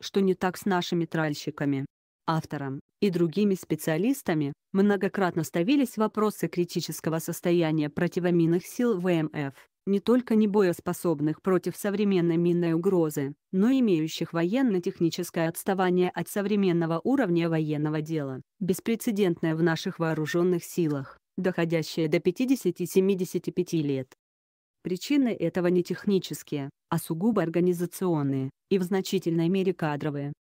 что не так с нашими тральщиками. Автором и другими специалистами многократно ставились вопросы критического состояния противоминных сил ВМФ, не только не боеспособных против современной минной угрозы, но имеющих военно-техническое отставание от современного уровня военного дела, беспрецедентное в наших вооруженных силах, доходящее до 50-75 лет. Причины этого не технические, а сугубо организационные, и в значительной мере кадровые.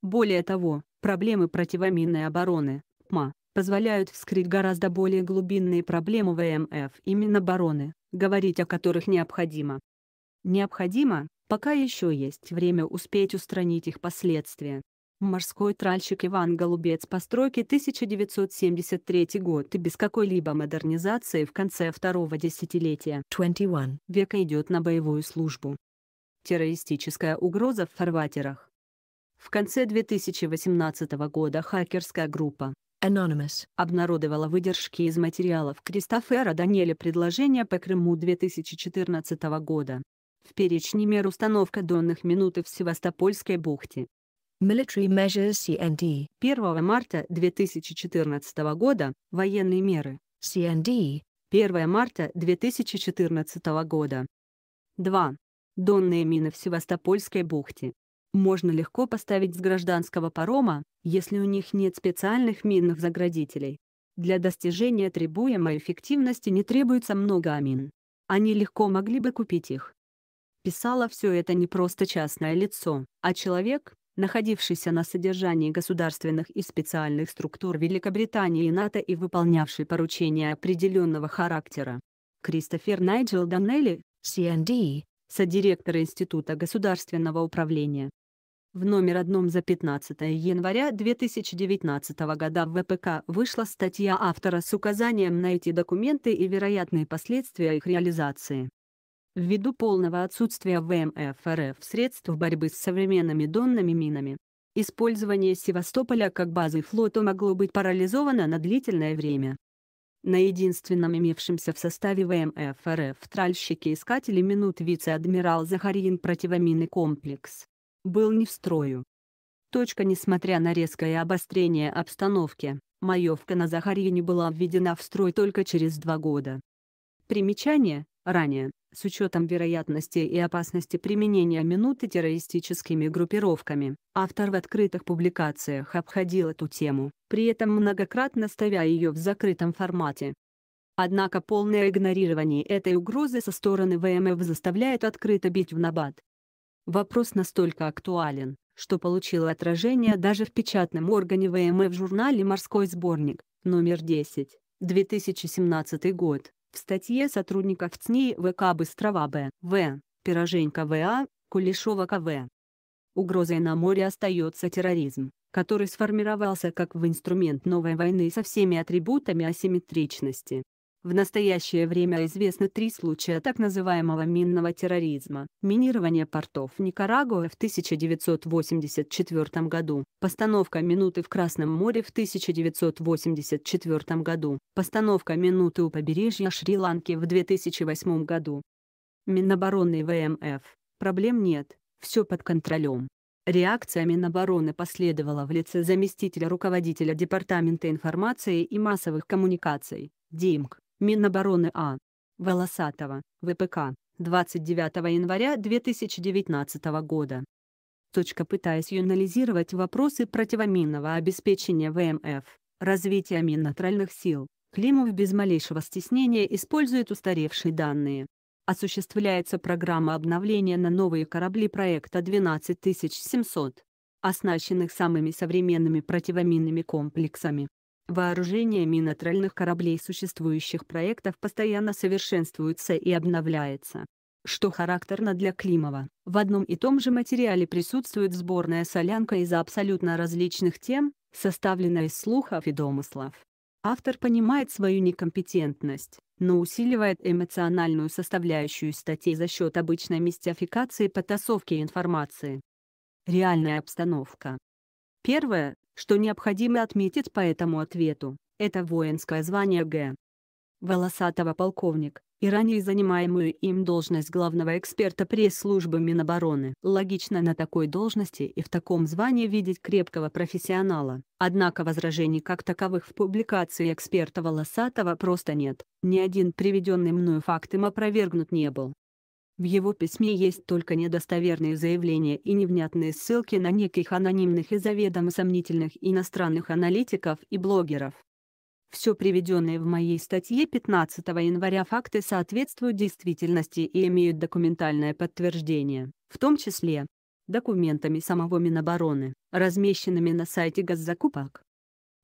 Более того, проблемы противоминной обороны, ПМА, позволяют вскрыть гораздо более глубинные проблемы ВМФ и Минобороны, говорить о которых необходимо. Необходимо, пока еще есть время успеть устранить их последствия. Морской тральщик Иван Голубец постройки 1973 год и без какой-либо модернизации в конце второго десятилетия 21. века идет на боевую службу. Террористическая угроза в фарватерах. В конце 2018 года хакерская группа Anonymous обнародовала выдержки из материалов Кристофера Даниэля предложения по Крыму 2014 года. В перечне мер установка донных минуты в Севастопольской бухте. Military Measures CND. 1 марта 2014 года – военные меры. CND. 1 марта 2014 года. 2. Донные мины в Севастопольской бухте. Можно легко поставить с гражданского парома, если у них нет специальных минных заградителей. Для достижения требуемой эффективности не требуется много амин. Они легко могли бы купить их. Писало все это не просто частное лицо, а человек, находившийся на содержании государственных и специальных структур Великобритании и НАТО и выполнявший поручения определенного характера. Кристофер Найджел Данелли, CND, содиректор Института государственного управления. В номер одном за 15 января 2019 года в ВПК вышла статья автора с указанием на эти документы и вероятные последствия их реализации. Ввиду полного отсутствия ВМФ РФ средств борьбы с современными донными минами, использование Севастополя как базы флота могло быть парализовано на длительное время. На единственном имевшемся в составе ВМФ РФ тральщике искатели минут вице-адмирал Захарин противоминный комплекс был не в строю. Точка Несмотря на резкое обострение обстановки, маевка на Захарине была введена в строй только через два года. Примечание, ранее, с учетом вероятности и опасности применения минуты террористическими группировками. Автор в открытых публикациях обходил эту тему, при этом многократно ставя ее в закрытом формате. Однако полное игнорирование этой угрозы со стороны ВМФ заставляет открыто бить в набат. Вопрос настолько актуален, что получил отражение даже в печатном органе ВМФ журнале «Морской сборник», номер 10, 2017 год. В статье сотрудников ЦНИ ВК Быстрова Б. В. Пироженко В.А. Кулешова К.В. Угрозой на море остается терроризм, который сформировался как в инструмент новой войны со всеми атрибутами асимметричности. В настоящее время известно три случая так называемого минного терроризма. Минирование портов Никарагуа в 1984 году, постановка минуты в Красном море в 1984 году, постановка минуты у побережья Шри-Ланки в 2008 году. Минобороны ВМФ. Проблем нет, все под контролем. Реакция Минобороны последовала в лице заместителя руководителя Департамента информации и массовых коммуникаций, ДИМК, Минобороны А. Волосатого, ВПК, 29 января 2019 года. Точка пытаясь анализировать вопросы противоминного обеспечения ВМФ, развития минно-нейтральных сил, Климов без малейшего стеснения использует устаревшие данные. Осуществляется программа обновления на новые корабли проекта 12700, оснащенных самыми современными противоминными комплексами. Вооружение минотральных кораблей существующих проектов постоянно совершенствуется и обновляется. Что характерно для Климова, в одном и том же материале присутствует сборная солянка из абсолютно различных тем, составленная из слухов и домыслов. Автор понимает свою некомпетентность, но усиливает эмоциональную составляющую статей за счет обычной мистификации и потасовки информации. Реальная обстановка. Первое, что необходимо отметить по этому ответу, это воинское звание Г. Волосатого полковник, и ранее занимаемую им должность главного эксперта пресс-службы Минобороны. Логично на такой должности и в таком звании видеть крепкого профессионала, однако возражений как таковых в публикации эксперта Волосатого просто нет, ни один приведенный мною факт им опровергнут не был. В его письме есть только недостоверные заявления и невнятные ссылки на неких анонимных и заведомо сомнительных иностранных аналитиков и блогеров. Все приведенные в моей статье 15 января факты соответствуют действительности и имеют документальное подтверждение, в том числе документами самого Минобороны, размещенными на сайте госзакупок.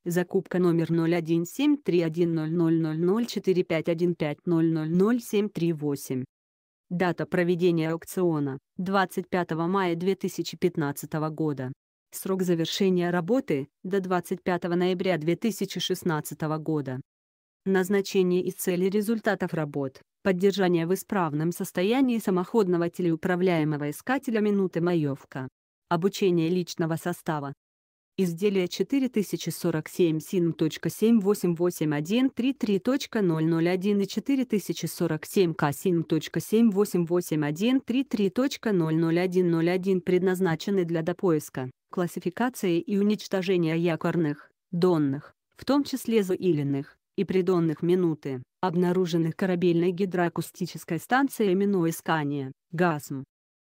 Закупка номер 01731000045150007338. Дата проведения аукциона – 25 мая 2015 года. Срок завершения работы – до 25 ноября 2016 года. Назначение и цели результатов работ – поддержание в исправном состоянии самоходного телеуправляемого искателя минуты маевка. Обучение личного состава Изделие 4047 sin.7888133.001 и 4047 k sin.7888133.00101 предназначены для допоиска, классификации и уничтожения якорных, донных, в том числе заиленных, и придонных минуты, обнаруженных корабельной гидроакустической станцией миноискания, ГАСМ,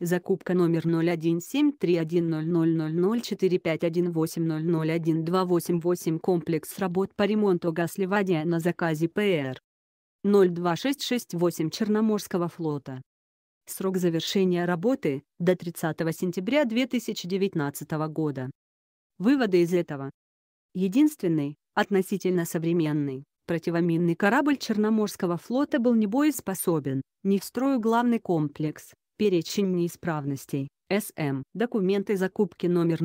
Закупка номер 0173100004518001288 комплекс работ по ремонту газливания на заказе ПР. 02668 Черноморского флота. Срок завершения работы – до 30 сентября 2019 года. Выводы из этого. Единственный, относительно современный, противоминный корабль Черноморского флота был не боеспособен не в строю главный комплекс, Перечень неисправностей. СМ. Документы закупки номер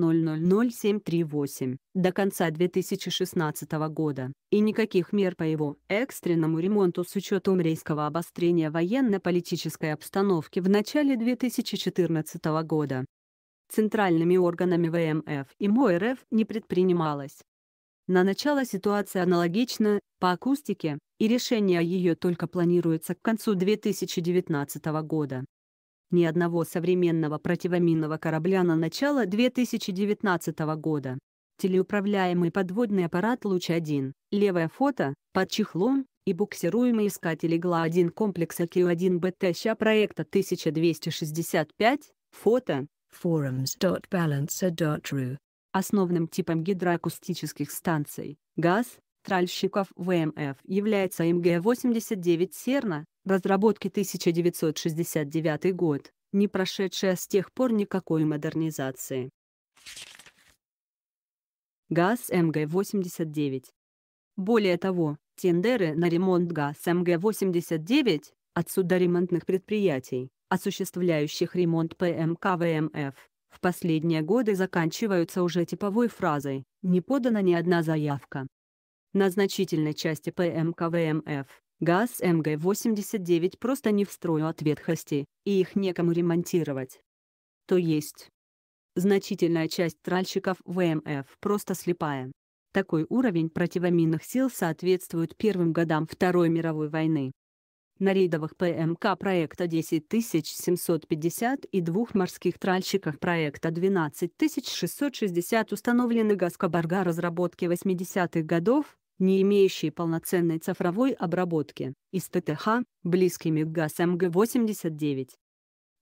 0173100045150000738 до конца 2016 года, и никаких мер по его экстренному ремонту с учетом рейского обострения военно-политической обстановки в начале 2014 года. Центральными органами ВМФ и МОРФ не предпринималось. На начало ситуация аналогична по акустике, и решение ее только планируется к концу 2019 года. Ни одного современного противоминного корабля на начало 2019 года. Телеуправляемый подводный аппарат «Луч-1», левое фото, под чехлом, и буксируемый искатель «Игла-1» комплекса Q1БТ ЩА проекта 1265, фото, forums.balancer.ru Основным типом гидроакустических станций, газ, тральщиков ВМФ является МГ-89 «Серна», разработки 1969 год, не прошедшая с тех пор никакой модернизации. ГАЗ МГ-89 Более того, тендеры на ремонт ГАЗ МГ-89 от судоремонтных предприятий, осуществляющих ремонт ПМК ВМФ, в последние годы заканчиваются уже типовой фразой «не подана ни одна заявка». На значительной части ПМКВМФ ГАЗ МГ-89 просто не в строю от ветхости, и их некому ремонтировать. То есть, значительная часть тральщиков ВМФ просто слепая. Такой уровень противоминных сил соответствует первым годам Второй мировой войны на рейдовых ПМК проекта 10750 и двух морских тральщиках проекта 12660 установлены газ разработки 80-х годов, не имеющие полноценной цифровой обработки, из ТТХ, близкими к ГАЗ МГ-89.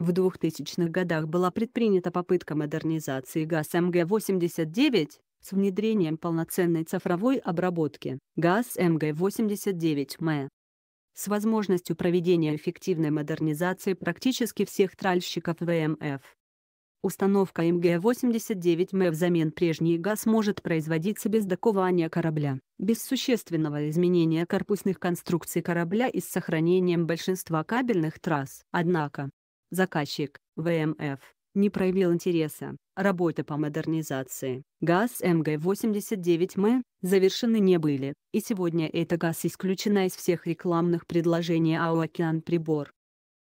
В 2000-х годах была предпринята попытка модернизации ГАЗ МГ-89, с внедрением полноценной цифровой обработки ГАЗ МГ-89 МЭ с возможностью проведения эффективной модернизации практически всех тральщиков ВМФ. Установка МГ-89М взамен прежней ГАЗ может производиться без докования корабля, без существенного изменения корпусных конструкций корабля и с сохранением большинства кабельных трасс. Однако, заказчик, ВМФ, не проявил интереса Работы по модернизации ГАЗ МГ-89М завершены не были, и сегодня эта ГАЗ исключена из всех рекламных предложений АО «Океан Прибор».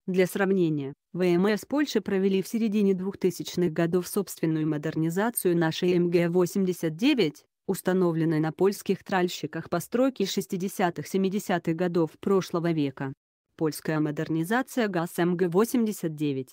Для сравнения, ВМС Польши провели в середине 2000-х годов собственную модернизацию нашей МГ-89, установленной на польских тральщиках постройки 60-70-х годов прошлого века. Польская модернизация ГАЗ МГ-89.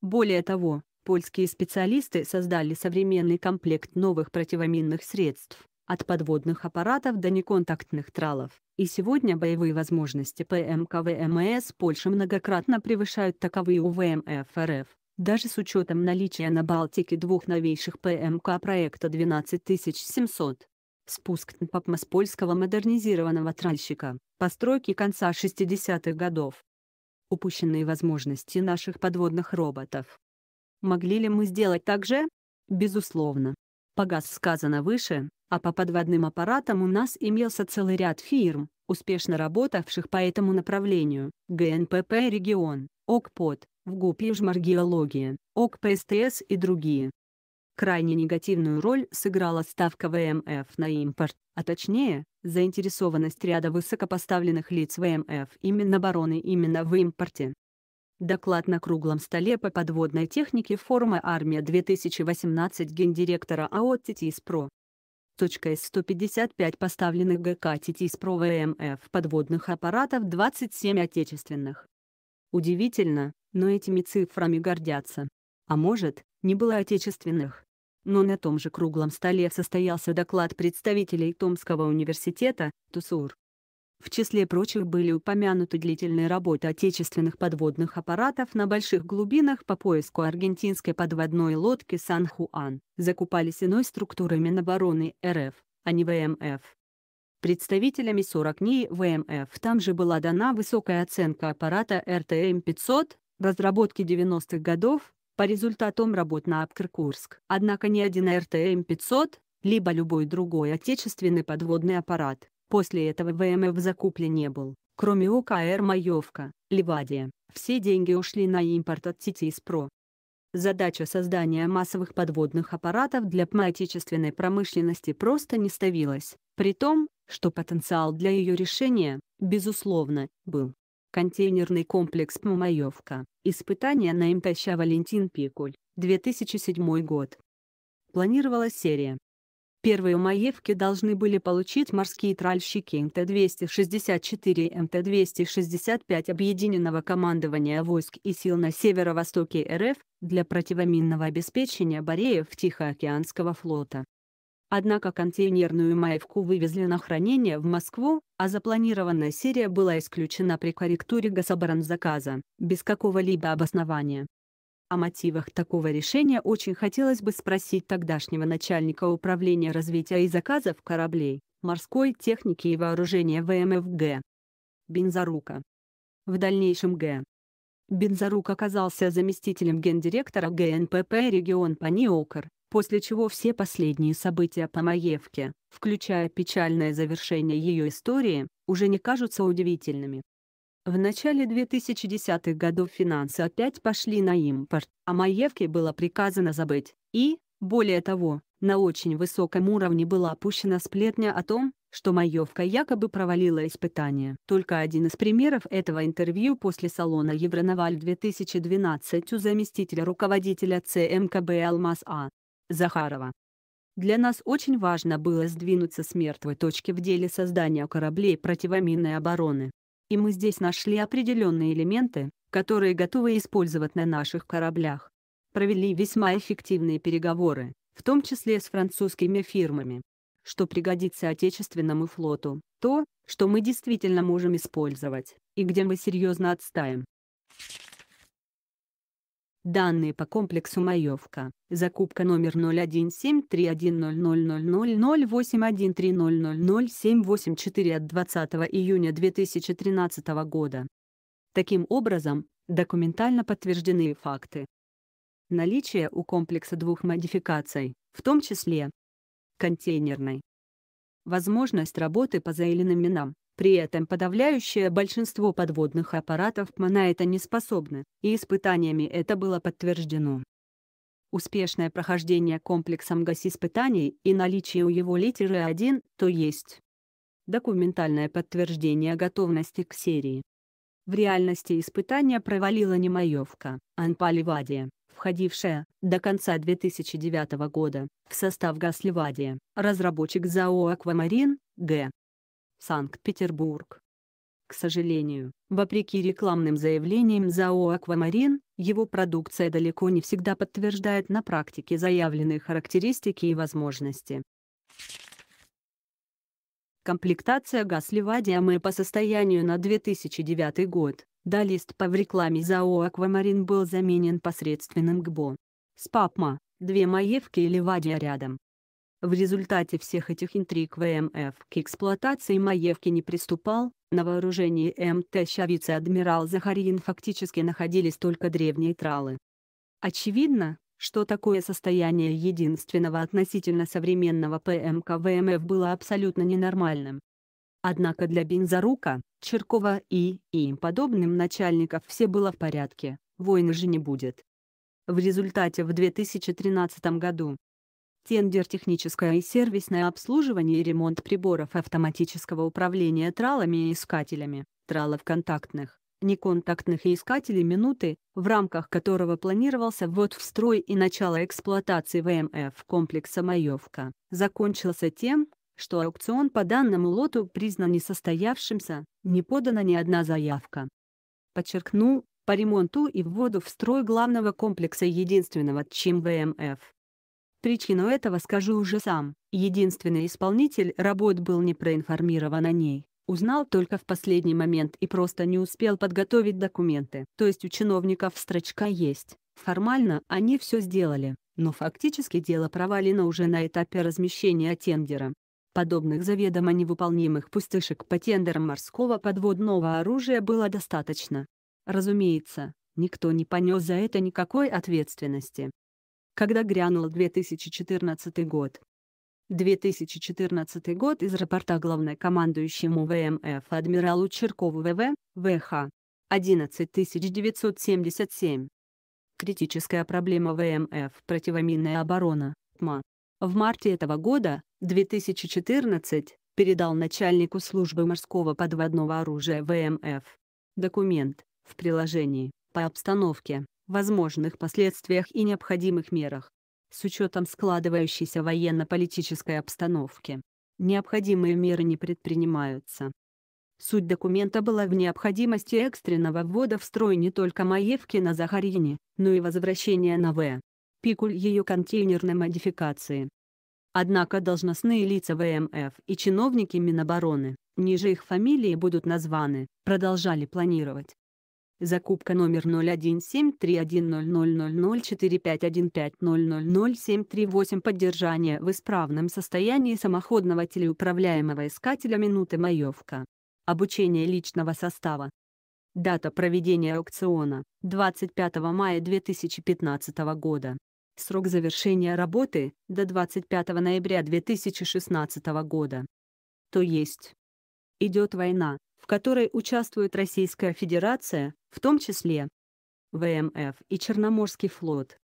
Более того, Польские специалисты создали современный комплект новых противоминных средств, от подводных аппаратов до неконтактных тралов. И сегодня боевые возможности ПМКВМС Польши многократно превышают таковые УВМФ РФ. Даже с учетом наличия на Балтике двух новейших ПМК проекта 12700. Спуск НПАПМС польского модернизированного тральщика, постройки конца 60-х годов. Упущенные возможности наших подводных роботов. Могли ли мы сделать так же? Безусловно. По ГАЗ сказано выше, а по подводным аппаратам у нас имелся целый ряд фирм, успешно работавших по этому направлению, ГНПП «Регион», ОКПОД, ВГУП Южморгеология, ОКПСТС и другие. Крайне негативную роль сыграла ставка ВМФ на импорт, а точнее, заинтересованность ряда высокопоставленных лиц ВМФ и Минобороны именно в импорте. Доклад на круглом столе по подводной технике форума «Армия-2018» гендиректора АО ТТИСПро. Точка из 155 поставленных ГК ТТИСПро ВМФ подводных аппаратов 27 отечественных. Удивительно, но этими цифрами гордятся. А может, не было отечественных. Но на том же круглом столе состоялся доклад представителей Томского университета, ТУСУР, в числе прочих были упомянуты длительные работы отечественных подводных аппаратов на больших глубинах по поиску аргентинской подводной лодки «Сан-Хуан», закупались иной структурой Минобороны РФ, а не ВМФ. Представителями 40 дней ВМФ там же была дана высокая оценка аппарата РТМ-500, разработки 90-х годов, по результатам работ на Апкер-Курск. Однако ни один РТМ-500, либо любой другой отечественный подводный аппарат После этого ВМФ в закупле не был, кроме ОКР «Маевка», «Ливадия». Все деньги ушли на импорт от сети СПРО. Задача создания массовых подводных аппаратов для пневматической промышленности просто не ставилась, при том, что потенциал для ее решения, безусловно, был. Контейнерный комплекс «Мамаевка», Испытания на МТЩ «Валентин Пикуль», 2007 год. Планировалась серия Первые маевки должны были получить морские тральщики МТ-264 и МТ-265 Объединенного командования войск и сил на северо-востоке РФ для противоминного обеспечения бареев Тихоокеанского флота. Однако контейнерную маевку вывезли на хранение в Москву, а запланированная серия была исключена при корректуре гособоронзаказа, без какого-либо обоснования. О мотивах такого решения очень хотелось бы спросить тогдашнего начальника управления развития и заказов кораблей, морской техники и вооружения ВМФ Г. Бензарука. В дальнейшем Г. Бензарук оказался заместителем гендиректора ГНПП «Регион Паниокр», после чего все последние события по Маевке, включая печальное завершение ее истории, уже не кажутся удивительными. В начале 2010-х годов финансы опять пошли на импорт, а Маевке было приказано забыть. И, более того, на очень высоком уровне была опущена сплетня о том, что Маевка якобы провалила испытания. Только один из примеров этого интервью после салона «Евроноваль-2012» у заместителя руководителя ЦМКБ эм «Алмаз А». Захарова. Для нас очень важно было сдвинуться с мертвой точки в деле создания кораблей противоминной обороны и мы здесь нашли определенные элементы, которые готовы использовать на наших кораблях. Провели весьма эффективные переговоры, в том числе с французскими фирмами. Что пригодится отечественному флоту, то, что мы действительно можем использовать, и где мы серьезно отстаем. Данные по комплексу «Маевка». Закупка номер 0173100000813000784 от 20 июня 2013 года. Таким образом, документально подтверждены факты. Наличие у комплекса двух модификаций, в том числе контейнерной. Возможность работы по заявленным минам при этом подавляющее большинство подводных аппаратов на это не способны, и испытаниями это было подтверждено. Успешное прохождение комплексом госиспытаний и наличие у его литеры 1, то есть документальное подтверждение готовности к серии. В реальности испытания провалила Немаевка, Анпа Ливадия, входившая, до конца 2009 года, в состав Газ Ливадия, разработчик ЗАО «Аквамарин», Г. Санкт-Петербург. К сожалению, вопреки рекламным заявлениям ЗАО «Аквамарин», его продукция далеко не всегда подтверждает на практике заявленные характеристики и возможности. Комплектация Гасливадиамы по состоянию на 2009 год. Далист по в рекламе ЗАО «Аквамарин» был заменен посредственным ГБО. Спапма, две маевки или вадия рядом. В результате всех этих интриг ВМФ к эксплуатации Маевки не приступал, на вооружении МТ «Щавицы» адмирал Захарин фактически находились только древние тралы. Очевидно, что такое состояние единственного относительно современного ПМК ВМФ было абсолютно ненормальным. Однако для Бензарука, Черкова и им подобным начальников все было в порядке, войны же не будет. В результате в 2013 году, Тендер техническое и сервисное обслуживание и ремонт приборов автоматического управления тралами и искателями, тралов контактных, неконтактных и искателей минуты, в рамках которого планировался ввод в строй и начало эксплуатации ВМФ комплекса «Маевка», закончился тем, что аукцион по данному лоту признан несостоявшимся, не подана ни одна заявка. Подчеркну, по ремонту и вводу в строй главного комплекса единственного ЧИМ ВМФ Причину этого скажу уже сам. Единственный исполнитель работ был не проинформирован о ней. Узнал только в последний момент и просто не успел подготовить документы. То есть у чиновников строчка есть. Формально они все сделали, но фактически дело провалено уже на этапе размещения тендера. Подобных заведомо невыполнимых пустышек по тендерам морского подводного оружия было достаточно. Разумеется, никто не понес за это никакой ответственности когда грянул 2014 год. 2014 год из рапорта главнокомандующему ВМФ адмиралу Черкову ВВ, ВХ. 11977. Критическая проблема ВМФ «Противоминная оборона», ТМА. В марте этого года, 2014, передал начальнику службы морского подводного оружия ВМФ. Документ, в приложении, по обстановке возможных последствиях и необходимых мерах. С учетом складывающейся военно-политической обстановки, необходимые меры не предпринимаются. Суть документа была в необходимости экстренного ввода в строй не только Маевки на Захарине, но и возвращения на В. Пикуль ее контейнерной модификации. Однако должностные лица ВМФ и чиновники Минобороны, ниже их фамилии будут названы, продолжали планировать, Закупка номер 0173100004515000738. Поддержание в исправном состоянии самоходного телеуправляемого искателя минуты маевка. Обучение личного состава. Дата проведения аукциона – 25 мая 2015 года. Срок завершения работы – до 25 ноября 2016 года. То есть. Идет война, в которой участвует Российская Федерация, в том числе ВМФ и Черноморский флот.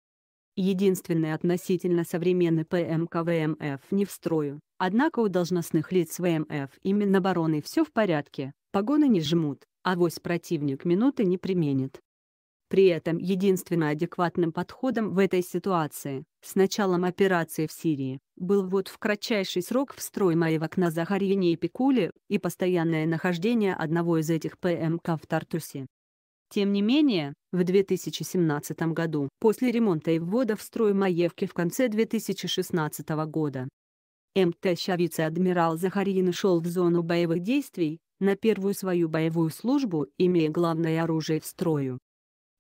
Единственный относительно современный ПМК ВМФ не в строю, однако у должностных лиц ВМФ и Минобороны все в порядке, погоны не жмут, а вось противник минуты не применит. При этом единственно адекватным подходом в этой ситуации, с началом операции в Сирии, был ввод в кратчайший срок в строй маевок на Захарине и Пикуле и постоянное нахождение одного из этих ПМК в Тартусе. Тем не менее, в 2017 году, после ремонта и ввода в строй Маевки в конце 2016 года, МТ «Щавице-адмирал Захарин» шел в зону боевых действий, на первую свою боевую службу, имея главное оружие в строю.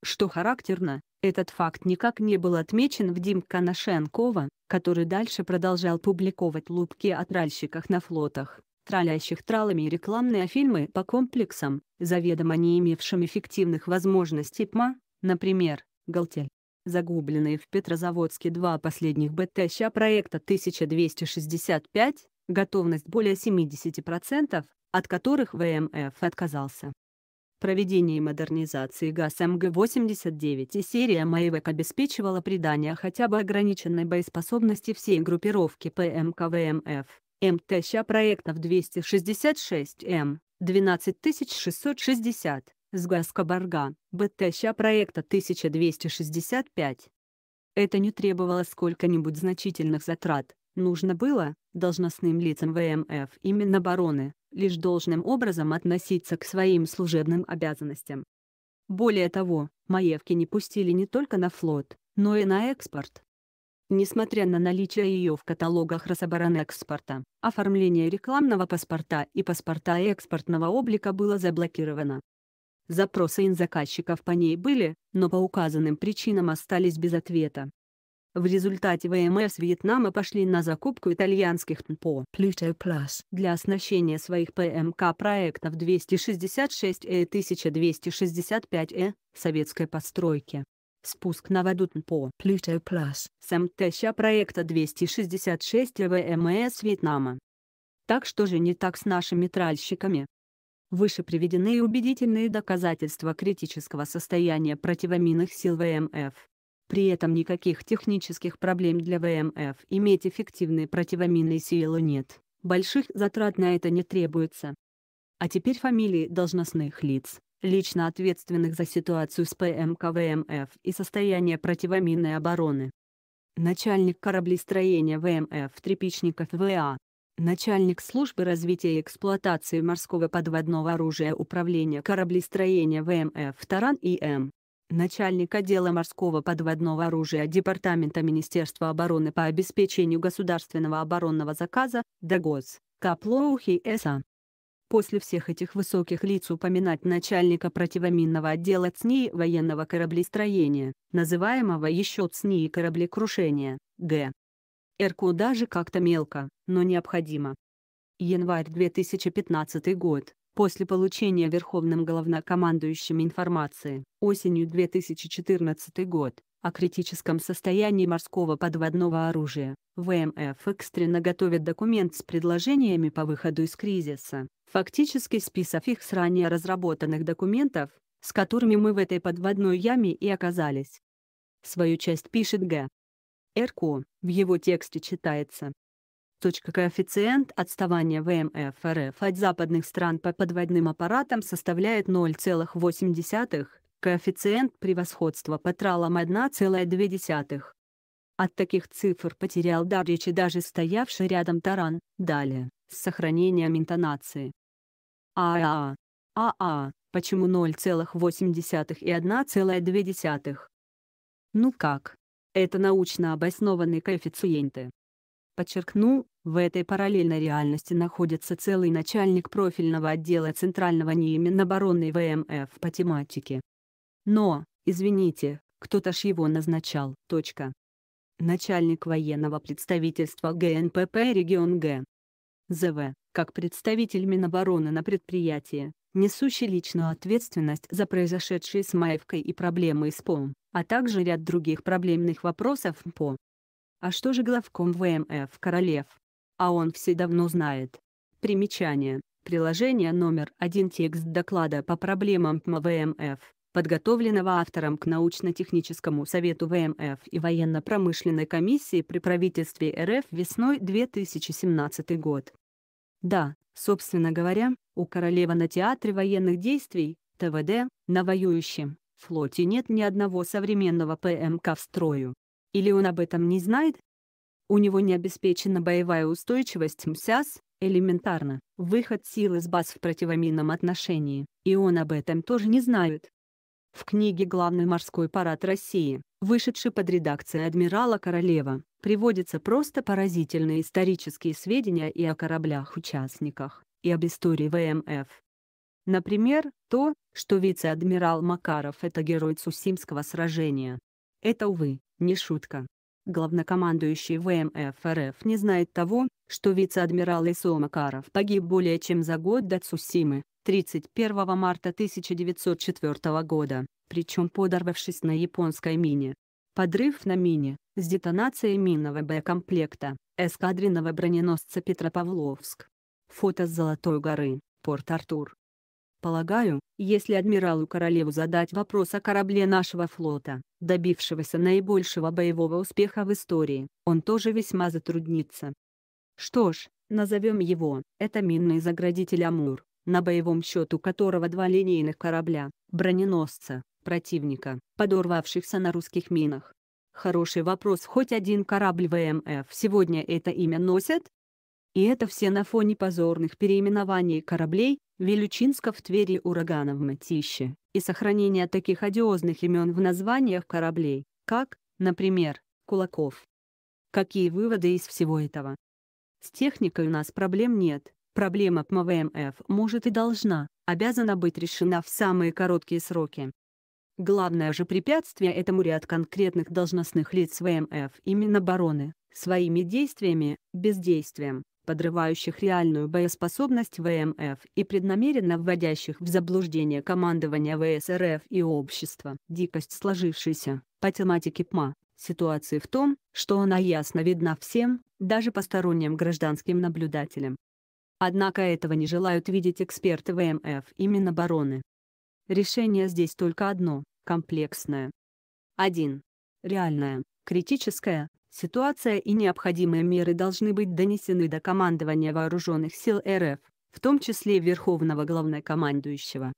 Что характерно, этот факт никак не был отмечен в Димка Нашенкова, который дальше продолжал публиковать лупки о тральщиках на флотах, тралящих тралами и рекламные фильмы по комплексам, заведомо не имевшим эффективных возможностей ПМА, например, «Галтель». Загубленные в Петрозаводске два последних БТЩ проекта 1265, готовность более 70%, от которых ВМФ отказался. Проведение модернизации ГАЗ МГ-89 и серия «Маевек» обеспечивала придание хотя бы ограниченной боеспособности всей группировки ПМКВМФ. МТЩ проектов 266М, 12660, с ГАЗ Кабарга, БТЩ проекта 1265. Это не требовало сколько-нибудь значительных затрат, нужно было, должностным лицам ВМФ именно Минобороны, лишь должным образом относиться к своим служебным обязанностям. Более того, Маевки не пустили не только на флот, но и на экспорт. Несмотря на наличие ее в каталогах Рособоронэкспорта, оформление рекламного паспорта и паспорта экспортного облика было заблокировано. Запросы ин заказчиков по ней были, но по указанным причинам остались без ответа. В результате ВМС Вьетнама пошли на закупку итальянских ТНПО Pluto Plus для оснащения своих ПМК проектов 266 и 1265 э советской постройки. Спуск на воду ТНПО Pluto Plus с МТЩ проекта 266 э, ВМС Вьетнама. Так что же не так с нашими тральщиками? Выше приведены убедительные доказательства критического состояния противоминных сил ВМФ. При этом никаких технических проблем для ВМФ иметь эффективные противоминные силы нет, больших затрат на это не требуется. А теперь фамилии должностных лиц, лично ответственных за ситуацию с ПМК ВМФ и состояние противоминной обороны. Начальник кораблестроения ВМФ Трепичников ВА начальник службы развития и эксплуатации морского подводного оружия Управления кораблестроения ВМФ Таран И.М., начальник отдела морского подводного оружия Департамента Министерства обороны по обеспечению государственного оборонного заказа, ДАГОС, Каплоухи С.А. После всех этих высоких лиц упоминать начальника противоминного отдела ЦНИ военного кораблестроения, называемого еще ЦНИ кораблекрушения, Г. РКУ даже как-то мелко, но необходимо. Январь 2015 год. После получения Верховным главнокомандующим информации осенью 2014 год о критическом состоянии морского подводного оружия, ВМФ экстренно готовит документ с предложениями по выходу из кризиса, фактически список их с ранее разработанных документов, с которыми мы в этой подводной яме и оказались. Свою часть пишет Г. Эрко, в его тексте читается, Коэффициент отставания ВМФ РФ от западных стран по подводным аппаратам составляет 0,8, коэффициент превосходства по тралам 1,2. От таких цифр потерял дар речи даже стоявший рядом таран, далее, с сохранением интонации. АА. АА, а а. почему 0,8 и 1,2? Ну как? Это научно обоснованные коэффициенты. Подчеркну, в этой параллельной реальности находится целый начальник профильного отдела Центрального НИИ Минобороны ВМФ по тематике. Но, извините, кто-то ж его назначал. Точка. Начальник военного представительства ГНПП регион Г. ЗВ, как представитель Минобороны на предприятии, несущий личную ответственность за произошедшие с Маевкой и проблемы с ПОМ, а также ряд других проблемных вопросов по а что же главком ВМФ Королев? А он все давно знает. Примечание. Приложение номер один текст доклада по проблемам ПМ ВМФ, подготовленного автором к научно-техническому совету ВМФ и военно-промышленной комиссии при правительстве РФ весной 2017 год. Да, собственно говоря, у Королева на театре военных действий, ТВД, на воюющем флоте нет ни одного современного ПМК в строю, или он об этом не знает? У него не обеспечена боевая устойчивость МСЯС, элементарно, выход сил из баз в противоминном отношении, и он об этом тоже не знает. В книге «Главный морской парад России», вышедшей под редакцией адмирала Королева, приводятся просто поразительные исторические сведения и о кораблях-участниках, и об истории ВМФ. Например, то, что вице-адмирал Макаров – это герой Цусимского сражения. Это, увы, не шутка. Главнокомандующий ВМФ РФ не знает того, что вице-адмирал Исо Макаров погиб более чем за год до Цусимы, 31 марта 1904 года, причем подорвавшись на японской мине. Подрыв на мине, с детонацией минного боекомплекта, эскадренного броненосца Петропавловск. Фото с Золотой горы, Порт-Артур. Полагаю, если адмиралу Королеву задать вопрос о корабле нашего флота, добившегося наибольшего боевого успеха в истории, он тоже весьма затруднится. Что ж, назовем его, это минный заградитель «Амур», на боевом счету которого два линейных корабля, броненосца, противника, подорвавшихся на русских минах. Хороший вопрос, хоть один корабль ВМФ сегодня это имя носит? И это все на фоне позорных переименований кораблей, Вилючинска в Твери урагана в Мытище, и сохранение таких одиозных имен в названиях кораблей, как, например, Кулаков. Какие выводы из всего этого? С техникой у нас проблем нет, проблема ПМВМФ может и должна, обязана быть решена в самые короткие сроки. Главное же препятствие этому ряд конкретных должностных лиц ВМФ именно бароны, своими действиями, бездействием, подрывающих реальную боеспособность ВМФ и преднамеренно вводящих в заблуждение командование ВСРФ и общества Дикость сложившейся, по тематике ПМА, ситуации в том, что она ясно видна всем, даже посторонним гражданским наблюдателям. Однако этого не желают видеть эксперты ВМФ и Минобороны. Решение здесь только одно – комплексное. 1. Реальное, критическое, Ситуация и необходимые меры должны быть донесены до командования Вооруженных сил РФ, в том числе Верховного главнокомандующего.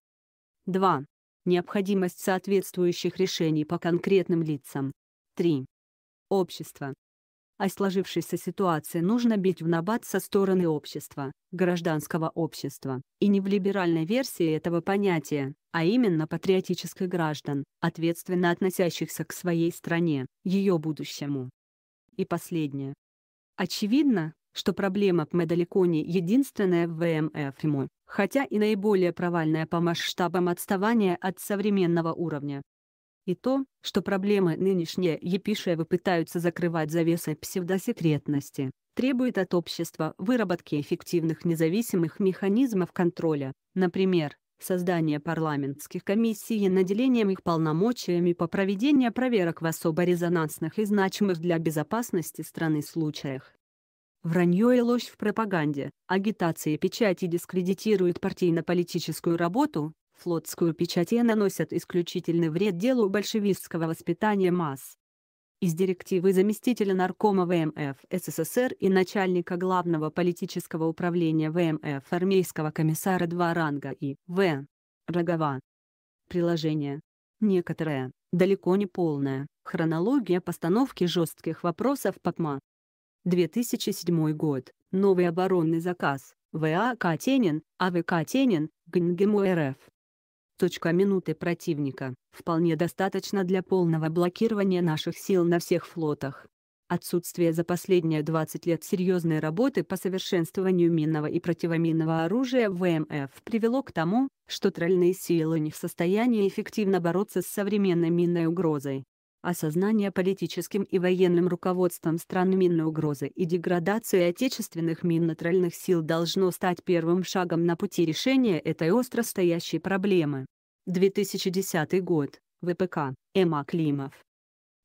2. Необходимость соответствующих решений по конкретным лицам. 3. Общество. О сложившейся ситуации нужно бить в набат со стороны общества, гражданского общества, и не в либеральной версии этого понятия, а именно патриотических граждан, ответственно относящихся к своей стране, ее будущему и последнее. Очевидно, что проблема Медаликони единственная в ВМФ ему, хотя и наиболее провальная по масштабам отставания от современного уровня. И то, что проблемы нынешние Епишевы пытаются закрывать завесой псевдосекретности, требует от общества выработки эффективных независимых механизмов контроля, например, создание парламентских комиссий и наделением их полномочиями по проведению проверок в особо резонансных и значимых для безопасности страны случаях. Вранье и ложь в пропаганде, агитации печати дискредитируют партийно-политическую работу, флотскую печать и наносят исключительный вред делу большевистского воспитания масс из директивы заместителя наркома ВМФ СССР и начальника главного политического управления ВМФ армейского комиссара два ранга И. В. Рогова. Приложение. Некоторое, далеко не полное, хронология постановки жестких вопросов ПАКМА. 2007 год. Новый оборонный заказ. В.А. Катенин, А.В. Катенин, ГНГМУ РФ. Точка минуты противника вполне достаточно для полного блокирования наших сил на всех флотах. Отсутствие за последние 20 лет серьезной работы по совершенствованию минного и противоминного оружия ВМФ привело к тому, что тральные силы не в состоянии эффективно бороться с современной минной угрозой осознание политическим и военным руководством стран минной угрозы и деградации отечественных минно-тральных сил должно стать первым шагом на пути решения этой остро стоящей проблемы. 2010 год. ВПК. Эма Климов.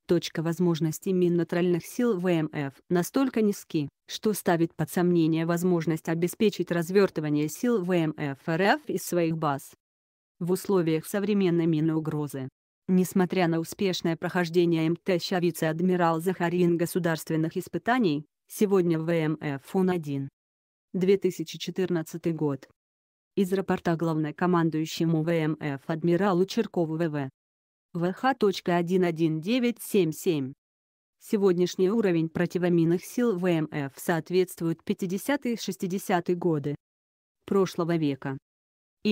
Точка возможности минно-тральных сил ВМФ настолько низки, что ставит под сомнение возможность обеспечить развертывание сил ВМФ РФ из своих баз. В условиях современной минной угрозы Несмотря на успешное прохождение МТ «Ща» вице-адмирал Захарин государственных испытаний, сегодня в ВМФ он один. 2014 год. Из рапорта главнокомандующему ВМФ адмиралу Черкову ВВ. ВХ.11977. Сегодняшний уровень противоминных сил ВМФ соответствует 50 60 годы прошлого века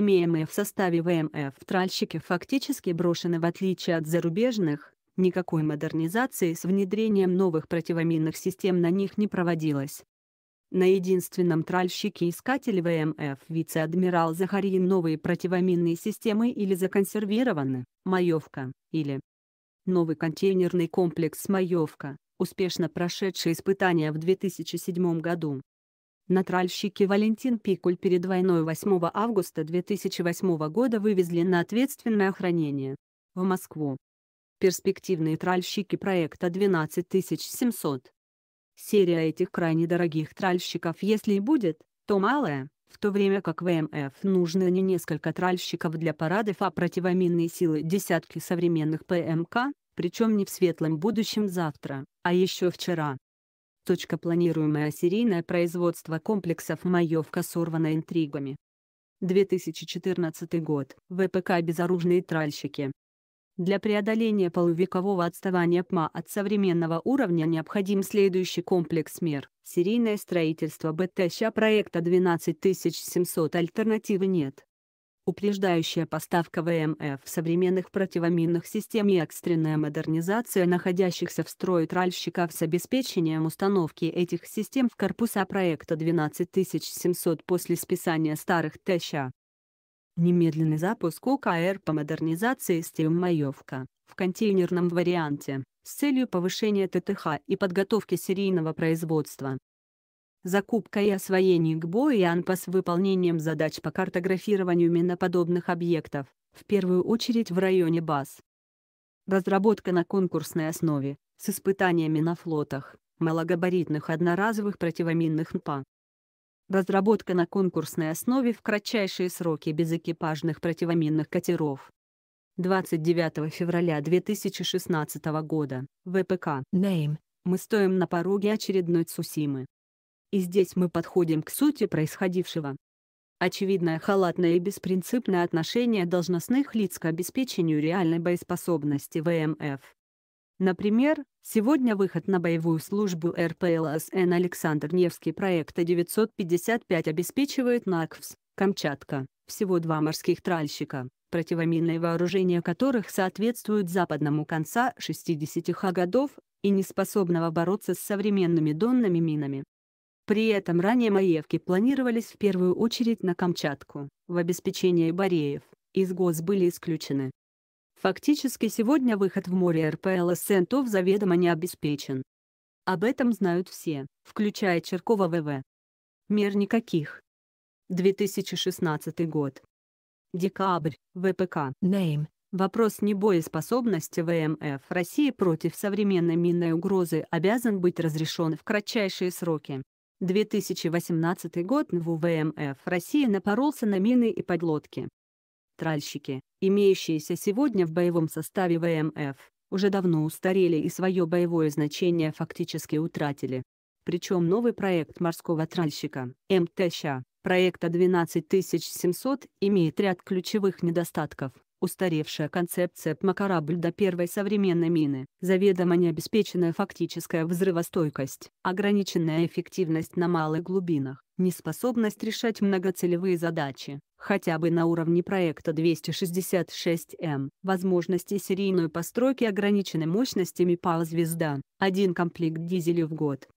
имеемые в составе ВМФ тральщики фактически брошены в отличие от зарубежных, никакой модернизации с внедрением новых противоминных систем на них не проводилось. На единственном тральщике искателе ВМФ вице-адмирал Захарин новые противоминные системы или законсервированы, «Маевка», или новый контейнерный комплекс «Маевка», успешно прошедший испытания в 2007 году, Натральщики Валентин Пикуль перед войной 8 августа 2008 года вывезли на ответственное хранение в Москву. Перспективные тральщики проекта 12700. Серия этих крайне дорогих тральщиков если и будет, то малая, в то время как ВМФ нужно не несколько тральщиков для парадов, а противоминные силы десятки современных ПМК, причем не в светлом будущем завтра, а еще вчера. Точка планируемое серийное производство комплексов «Маевка» сорвано интригами. 2014 год. ВПК «Безоружные тральщики». Для преодоления полувекового отставания ПМА от современного уровня необходим следующий комплекс мер. Серийное строительство БТЩ проекта 12700 альтернативы нет упреждающая поставка ВМФ современных противоминных систем и экстренная модернизация находящихся в строе тральщиков с обеспечением установки этих систем в корпуса проекта 12700 после списания старых ТЭЩа. Немедленный запуск ОКР по модернизации СТИМ «Маевка» в контейнерном варианте с целью повышения ТТХ и подготовки серийного производства закупка и освоение ГБО и АНПа с выполнением задач по картографированию миноподобных объектов, в первую очередь в районе баз. Разработка на конкурсной основе, с испытаниями на флотах, малогабаритных одноразовых противоминных НПА. Разработка на конкурсной основе в кратчайшие сроки без экипажных противоминных катеров. 29 февраля 2016 года, ВПК. Э Name. Мы стоим на пороге очередной Цусимы. И здесь мы подходим к сути происходившего. Очевидное халатное и беспринципное отношение должностных лиц к обеспечению реальной боеспособности ВМФ. Например, сегодня выход на боевую службу РПЛСН Александр Невский проекта 955 обеспечивает НАКВС Камчатка, всего два морских тральщика, противоминное вооружение которых соответствует западному конца 60-х годов и не способного бороться с современными донными минами. При этом ранее маевки планировались в первую очередь на Камчатку, в обеспечении бареев, из ГОС были исключены. Фактически сегодня выход в море РПЛ Сентов заведомо не обеспечен. Об этом знают все, включая Черкова ВВ. Мер никаких. 2016 год. Декабрь, ВПК. Name. Вопрос небоеспособности ВМФ России против современной минной угрозы обязан быть разрешен в кратчайшие сроки. 2018 год в УВМФ России напоролся на мины и подлодки. Тральщики, имеющиеся сегодня в боевом составе ВМФ, уже давно устарели и свое боевое значение фактически утратили. Причем новый проект морского тральщика, МТЩ, проекта 12700, имеет ряд ключевых недостатков. Устаревшая концепция ПМА-корабль до первой современной мины, заведомо необеспеченная фактическая взрывостойкость, ограниченная эффективность на малых глубинах, неспособность решать многоцелевые задачи, хотя бы на уровне проекта 266М, эм, возможности серийной постройки ограничены мощностями ПАО «Звезда», один комплект дизелей в год,